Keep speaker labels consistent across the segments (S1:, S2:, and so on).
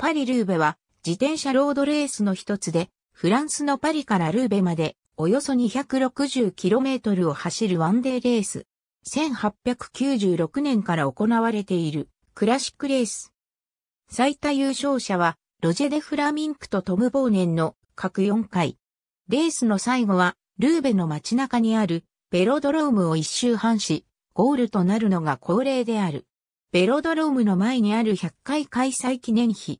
S1: パリ・ルーベは自転車ロードレースの一つで、フランスのパリからルーベまでおよそ 260km を走るワンデーレース。1896年から行われているクラシックレース。最多優勝者はロジェ・デ・フラミンクとトム・ボーネンの各4回。レースの最後はルーベの街中にあるベロドロームを一周半し、ゴールとなるのが恒例である。ベロドロームの前にある100回開催記念碑、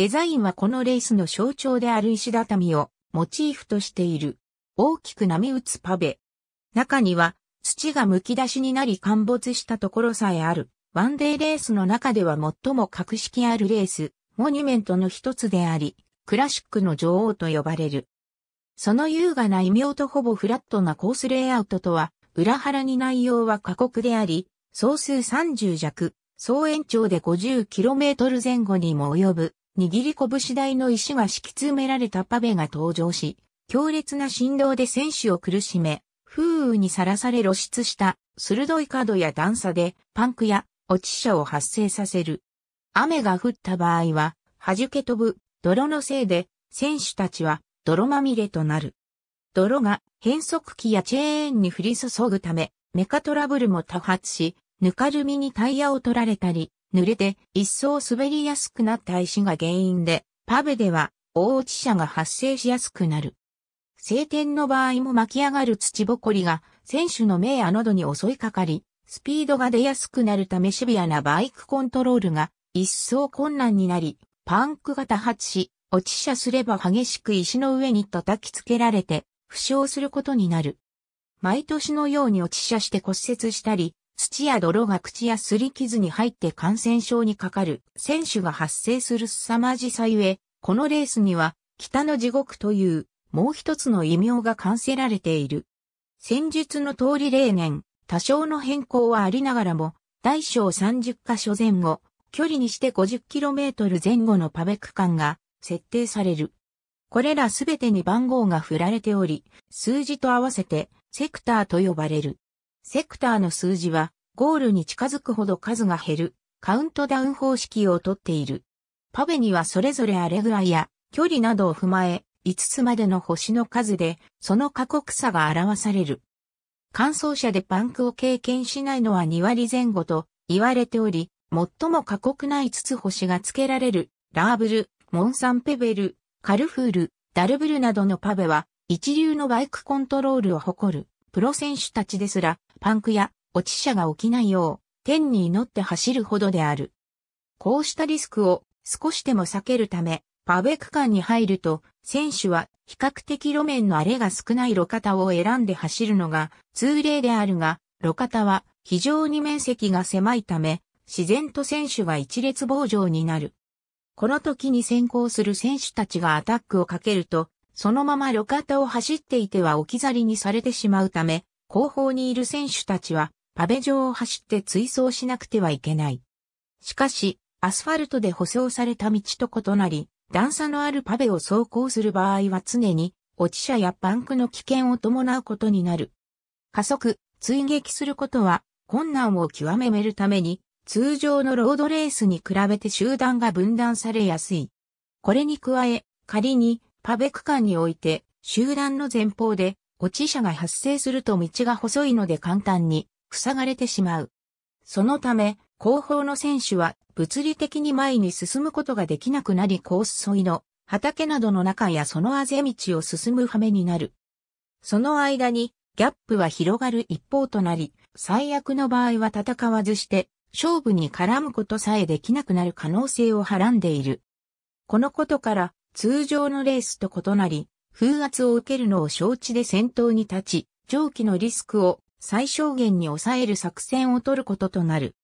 S1: デザインはこのレースの象徴である石畳をモチーフとしている。大きく波打つパベ。中には土が剥き出しになり陥没したところさえある。ワンデーレースの中では最も格式あるレース、モニュメントの一つであり、クラシックの女王と呼ばれる。その優雅な異名とほぼフラットなコースレイアウトとは、裏腹に内容は過酷であり、総数30弱、総延長で 50km 前後にも及ぶ握り拳台の石が敷き詰められたパベが登場し、強烈な振動で選手を苦しめ、風雨にさらされ露出した鋭い角や段差でパンクや落ち者を発生させる。雨が降った場合は、弾け飛ぶ泥のせいで選手たちは泥まみれとなる。泥が変速機やチェーンに降り注ぐため、メカトラブルも多発し、ぬかるみにタイヤを取られたり、濡れて一層滑りやすくなった石が原因で、パベでは大落ちが発生しやすくなる。晴天の場合も巻き上がる土ぼこりが選手の目や喉に襲いかかり、スピードが出やすくなるためシビアなバイクコントロールが一層困難になり、パンクが多発し、落ち車すれば激しく石の上に叩きつけられて、負傷することになる。毎年のように落ち車して骨折したり、土や泥が口やすり傷に入って感染症にかかる選手が発生する凄まじさゆえ、このレースには北の地獄というもう一つの異名が冠せられている。戦術の通り例年、多少の変更はありながらも、大小30カ所前後、距離にして 50km 前後のパベ区間が設定される。これらすべてに番号が振られており、数字と合わせてセクターと呼ばれる。セクターの数字は、ゴールに近づくほど数が減る、カウントダウン方式をとっている。パベにはそれぞれアレグアや距離などを踏まえ、5つまでの星の数で、その過酷さが表される。乾燥車でパンクを経験しないのは2割前後と言われており、最も過酷な5つ星が付けられる、ラーブル、モンサンペベル、カルフール、ダルブルなどのパベは、一流のバイクコントロールを誇る、プロ選手たちですら、パンクや落ち車が起きないよう、天に祈って走るほどである。こうしたリスクを少しでも避けるため、パベ区間に入ると、選手は比較的路面の荒れが少ない路肩を選んで走るのが通例であるが、路肩は非常に面積が狭いため、自然と選手が一列棒状になる。この時に先行する選手たちがアタックをかけると、そのまま路肩を走っていては置き去りにされてしまうため、後方にいる選手たちはパベ上を走って追走しなくてはいけない。しかし、アスファルトで舗装された道と異なり、段差のあるパベを走行する場合は常に落ち車やパンクの危険を伴うことになる。加速、追撃することは困難を極めめるために、通常のロードレースに比べて集団が分断されやすい。これに加え、仮にパベ区間において集団の前方で落ちが発生すると道が細いので簡単に塞がれてしまう。そのため、後方の選手は物理的に前に進むことができなくなりコース沿いの畑などの中やそのあぜ道を進む羽目になる。その間にギャップは広がる一方となり、最悪の場合は戦わずして勝負に絡むことさえできなくなる可能性をはらんでいる。このことから通常のレースと異なり、風圧を受けるのを承知で先頭に立ち、上記のリスクを最小限に抑える作戦を取ることとなる。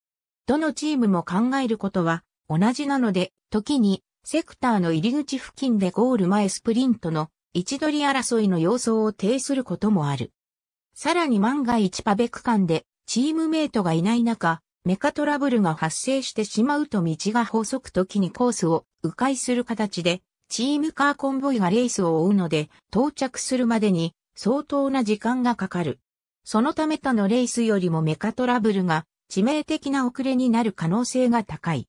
S1: どのチームも考えることは同じなので、時にセクターの入り口付近でゴール前スプリントの位置取り争いの様相を呈することもある。さらに万が一パベ区間でチームメイトがいない中、メカトラブルが発生してしまうと道が細く時にコースを迂回する形でチームカーコンボイがレースを追うので、到着するまでに相当な時間がかかる。そのため他のレースよりもメカトラブルが致命的な遅れになる可能性が高い。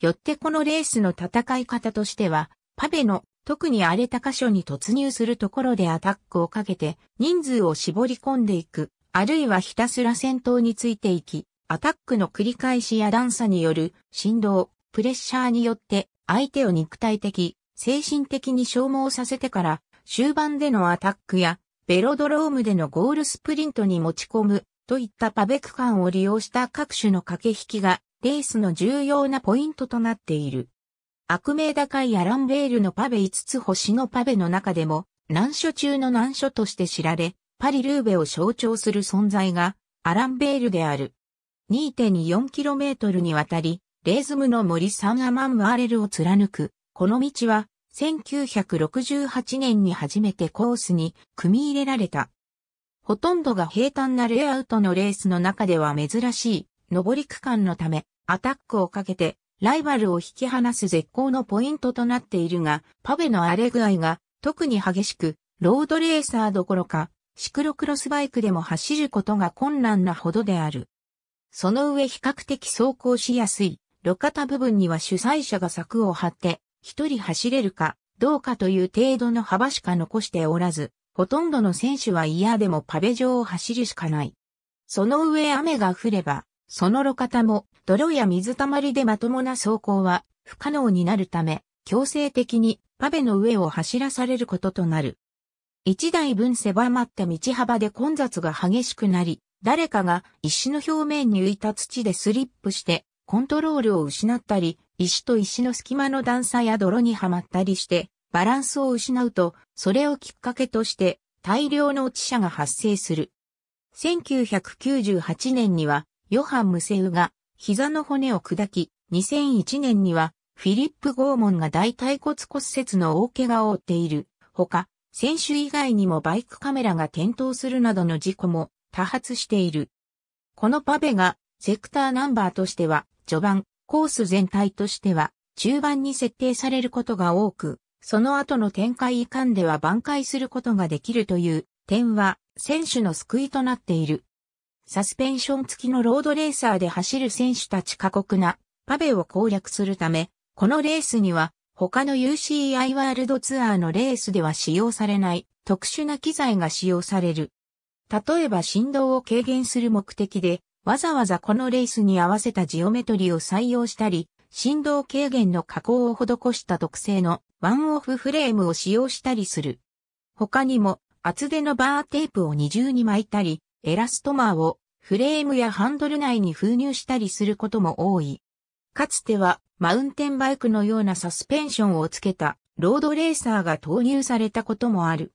S1: よってこのレースの戦い方としては、パベの特に荒れた箇所に突入するところでアタックをかけて人数を絞り込んでいく、あるいはひたすら戦闘についていき、アタックの繰り返しや段差による振動、プレッシャーによって相手を肉体的、精神的に消耗させてから、終盤でのアタックや、ベロドロームでのゴールスプリントに持ち込む、といったパベ区間を利用した各種の駆け引きが、レースの重要なポイントとなっている。悪名高いアランベールのパベ5つ星のパベの中でも、難所中の難所として知られ、パリ・ルーベを象徴する存在が、アランベールである。2.4km にわたり、レーズムの森サンアマンワーレルを貫く。この道は、1968年に初めてコースに組み入れられた。ほとんどが平坦なレイアウトのレースの中では珍しい、上り区間のため、アタックをかけて、ライバルを引き離す絶好のポイントとなっているが、パベの荒れ具合が特に激しく、ロードレーサーどころか、シクロクロスバイクでも走ることが困難なほどである。その上比較的走行しやすい、路肩部分には主催者が柵を張って、一人走れるか、どうかという程度の幅しか残しておらず、ほとんどの選手は嫌でもパベ上を走るしかない。その上雨が降れば、その路肩も泥や水たまりでまともな走行は不可能になるため、強制的にパベの上を走らされることとなる。一台分狭まった道幅で混雑が激しくなり、誰かが石の表面に浮いた土でスリップしてコントロールを失ったり、石と石の隙間の段差や泥にはまったりして、バランスを失うと、それをきっかけとして大量の落ち者が発生する。1998年には、ヨハン・ムセウが膝の骨を砕き、2001年にはフィリップ・ゴーモンが大腿骨骨折の大怪我を負っている。ほか、選手以外にもバイクカメラが転倒するなどの事故も多発している。このパベがセクターナンバーとしては序盤、コース全体としては、中盤に設定されることが多く、その後の展開以間では挽回することができるという点は、選手の救いとなっている。サスペンション付きのロードレーサーで走る選手たち過酷なパベを攻略するため、このレースには他の UCI ワールドツアーのレースでは使用されない特殊な機材が使用される。例えば振動を軽減する目的でわざわざこのレースに合わせたジオメトリを採用したり、振動軽減の加工を施した特製のワンオフフレームを使用したりする。他にも厚手のバーテープを二重に巻いたり、エラストマーをフレームやハンドル内に封入したりすることも多い。かつてはマウンテンバイクのようなサスペンションをつけたロードレーサーが投入されたこともある。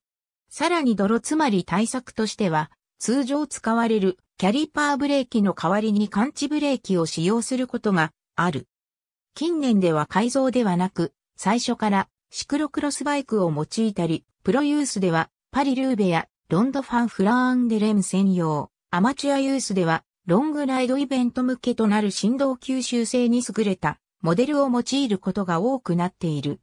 S1: さらに泥つまり対策としては通常使われるキャリパーブレーキの代わりに感知ブレーキを使用することがある。近年では改造ではなく、最初からシクロクロスバイクを用いたり、プロユースではパリルーベやロンドファンフラーンデレム専用、アマチュアユースではロングライドイベント向けとなる振動吸収性に優れたモデルを用いることが多くなっている。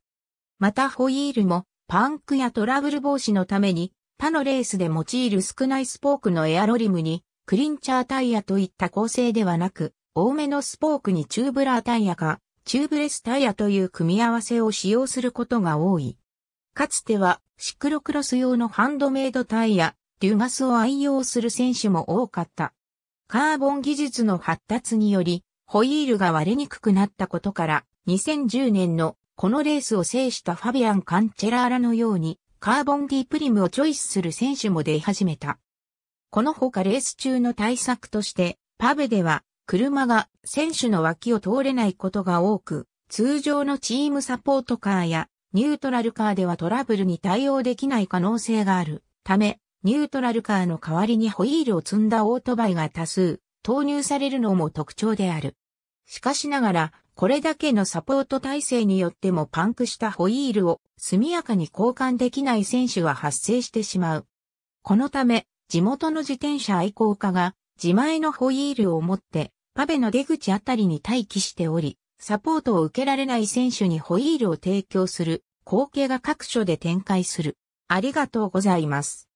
S1: またホイールもパンクやトラブル防止のために他のレースで用いる少ないスポークのエアロリムにクリンチャータイヤといった構成ではなく、多めのスポークにチューブラータイヤか、チューブレスタイヤという組み合わせを使用することが多い。かつては、シクロクロス用のハンドメイドタイヤ、デュガスを愛用する選手も多かった。カーボン技術の発達により、ホイールが割れにくくなったことから、2010年のこのレースを制したファビアン・カンチェラーラのように、カーボンディープリムをチョイスする選手も出始めた。このほかレース中の対策として、パベでは、車が選手の脇を通れないことが多く、通常のチームサポートカーやニュートラルカーではトラブルに対応できない可能性があるため、ニュートラルカーの代わりにホイールを積んだオートバイが多数投入されるのも特徴である。しかしながら、これだけのサポート体制によってもパンクしたホイールを速やかに交換できない選手は発生してしまう。このため、地元の自転車愛好家が自前のホイールを持ってパベの出口あたりに待機しており、サポートを受けられない選手にホイールを提供する光景が各所で展開する。ありがとうございます。